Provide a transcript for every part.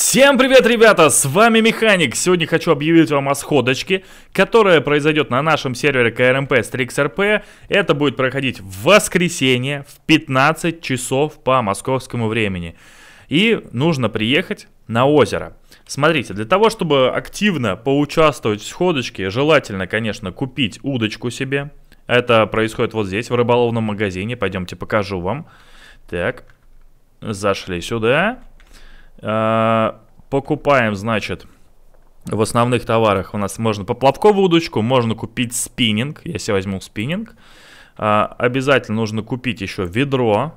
Всем привет, ребята! С вами Механик. Сегодня хочу объявить вам о сходочке, которая произойдет на нашем сервере КРМП StrixRP. Это будет проходить в воскресенье в 15 часов по московскому времени. И нужно приехать на озеро. Смотрите, для того, чтобы активно поучаствовать в сходочке, желательно, конечно, купить удочку себе. Это происходит вот здесь, в рыболовном магазине. Пойдемте покажу вам. Так, зашли сюда. Э, покупаем, значит, в основных товарах у нас можно поплавковую удочку, можно купить спиннинг. Я себе возьму спиннинг. Э, обязательно нужно купить еще ведро,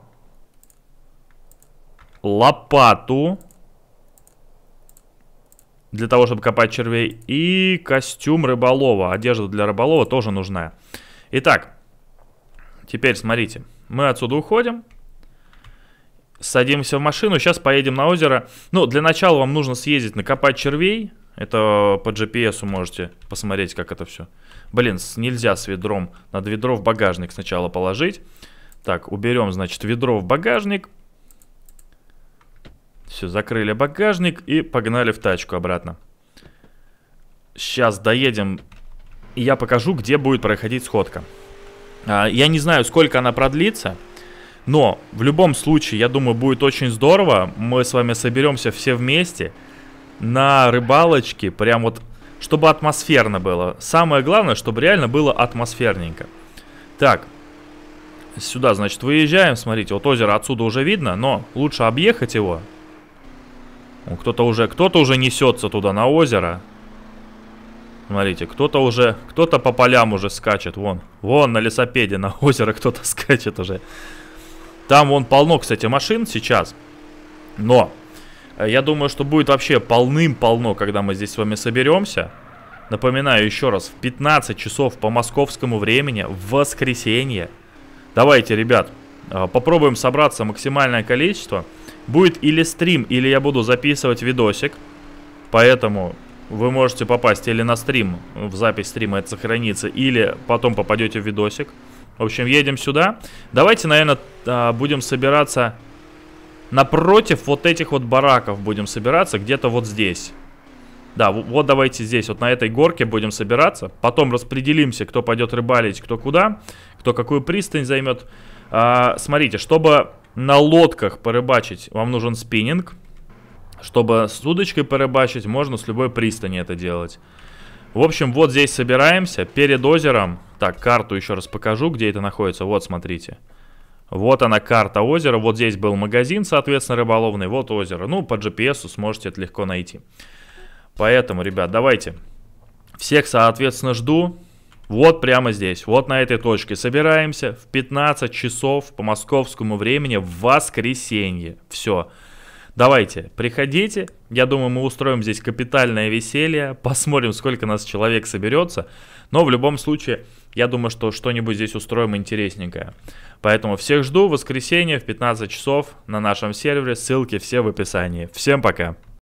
лопату для того, чтобы копать червей, и костюм рыболова. Одежда для рыболова тоже нужна. Итак, теперь смотрите. Мы отсюда уходим. Садимся в машину, сейчас поедем на озеро. Ну, для начала вам нужно съездить, накопать червей. Это по GPS можете посмотреть, как это все. Блин, нельзя с ведром. Надо ведро в багажник сначала положить. Так, уберем, значит, ведро в багажник. Все, закрыли багажник и погнали в тачку обратно. Сейчас доедем, и я покажу, где будет проходить сходка. А, я не знаю, сколько она продлится. Но в любом случае, я думаю, будет очень здорово. Мы с вами соберемся все вместе на рыбалочке. Прям вот, чтобы атмосферно было. Самое главное, чтобы реально было атмосферненько. Так, сюда, значит, выезжаем. Смотрите, вот озеро отсюда уже видно, но лучше объехать его. Кто-то уже, кто-то уже несется туда на озеро. Смотрите, кто-то уже, кто-то по полям уже скачет, вон. Вон на лесопеде на озеро кто-то скачет уже. Там вон полно, кстати, машин сейчас. Но э, я думаю, что будет вообще полным-полно, когда мы здесь с вами соберемся. Напоминаю еще раз, в 15 часов по московскому времени, в воскресенье. Давайте, ребят, э, попробуем собраться максимальное количество. Будет или стрим, или я буду записывать видосик. Поэтому вы можете попасть или на стрим, в запись стрима это сохранится, или потом попадете в видосик. В общем, едем сюда. Давайте, наверное, а, будем собираться напротив вот этих вот бараков. Будем собираться где-то вот здесь. Да, вот давайте здесь, вот на этой горке будем собираться. Потом распределимся, кто пойдет рыбалить, кто куда, кто какую пристань займет. А, смотрите, чтобы на лодках порыбачить, вам нужен спиннинг. Чтобы с удочкой порыбачить, можно с любой пристани это делать. В общем, вот здесь собираемся, перед озером. Так, карту еще раз покажу, где это находится. Вот, смотрите. Вот она карта озера, вот здесь был магазин, соответственно, рыболовный, вот озеро. Ну, по GPS сможете это легко найти. Поэтому, ребят, давайте. Всех, соответственно, жду. Вот прямо здесь, вот на этой точке. Собираемся в 15 часов по московскому времени в воскресенье. Все. Все. Давайте, приходите. Я думаю, мы устроим здесь капитальное веселье. Посмотрим, сколько нас человек соберется. Но в любом случае, я думаю, что что-нибудь здесь устроим интересненькое. Поэтому всех жду в воскресенье в 15 часов на нашем сервере. Ссылки все в описании. Всем пока.